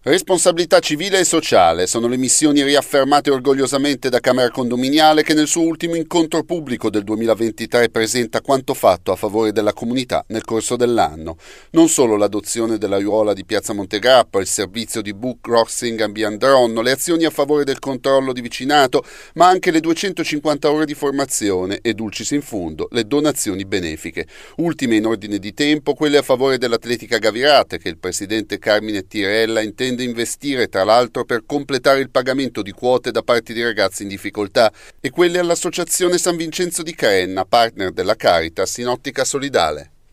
Responsabilità civile e sociale sono le missioni riaffermate orgogliosamente da Camera Condominiale che nel suo ultimo incontro pubblico del 2023 presenta quanto fatto a favore della comunità nel corso dell'anno. Non solo l'adozione della ruola di Piazza Montegrappa, il servizio di Book Crossing a Biandronno, le azioni a favore del controllo di vicinato, ma anche le 250 ore di formazione e, dulcis in fundo, le donazioni benefiche. Ultime in ordine di tempo quelle a favore dell'Atletica Gavirate che il presidente Carmine Tirella intende intende investire, tra l'altro, per completare il pagamento di quote da parte di ragazzi in difficoltà e quelle all'Associazione San Vincenzo di Caenna, partner della Caritas in ottica solidale.